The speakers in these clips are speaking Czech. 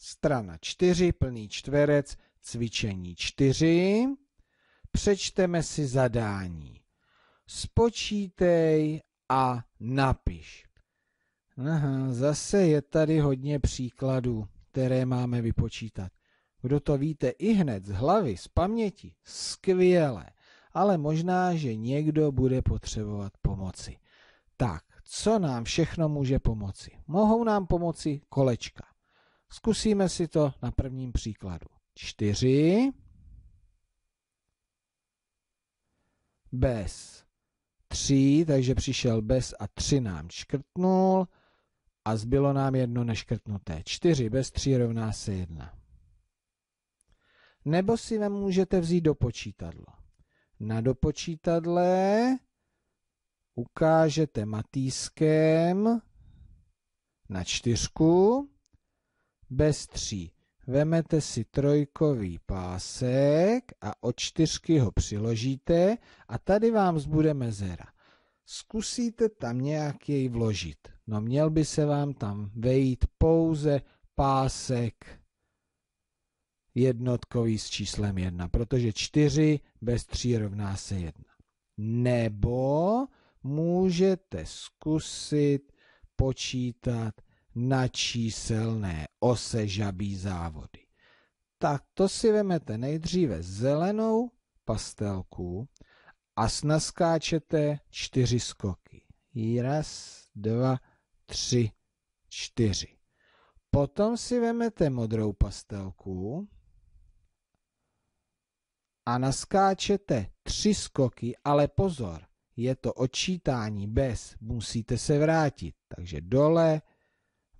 strana 4, plný čtverec, cvičení 4. Přečteme si zadání. Spočítej a napiš. Aha, zase je tady hodně příkladů, které máme vypočítat. Kdo to víte i hned z hlavy, z paměti, skvěle. Ale možná, že někdo bude potřebovat pomoci. Tak, co nám všechno může pomoci? Mohou nám pomoci kolečka. Zkusíme si to na prvním příkladu. 4 bez 3, takže přišel bez a 3 nám škrtnul a zbylo nám jedno neškrtnuté. 4 bez 3 rovná se 1. Nebo si vám můžete vzít do počítadla. Na dopočítadle ukážete matýskem na čtyřku bez tří. Vemete si trojkový pásek a od čtyřky ho přiložíte a tady vám zbude mezera. Zkusíte tam nějak jej vložit. No měl by se vám tam vejít pouze pásek jednotkový s číslem 1, protože 4 bez 3 rovná se 1. Nebo můžete zkusit počítat na číselné ose žabí závody. Tak to si vemete nejdříve zelenou pastelku a snaskáčete čtyři skoky. Raz, dva, tři, čtyři. Potom si vemete modrou pastelku a naskáčete tři skoky, ale pozor, je to odčítání bez, musíte se vrátit. Takže dole,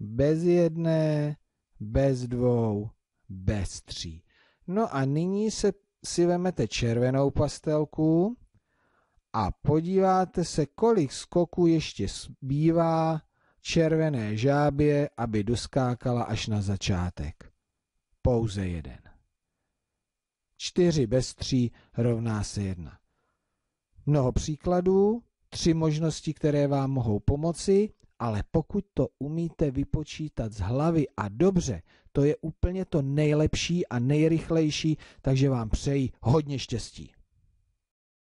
bez jedné, bez dvou, bez tří. No a nyní se si vemete červenou pastelku a podíváte se, kolik skoků ještě zbývá červené žábě, aby doskákala až na začátek. Pouze jeden. Čtyři bez tří rovná se jedna. Mnoho příkladů, tři možnosti, které vám mohou pomoci ale pokud to umíte vypočítat z hlavy a dobře, to je úplně to nejlepší a nejrychlejší, takže vám přeji hodně štěstí.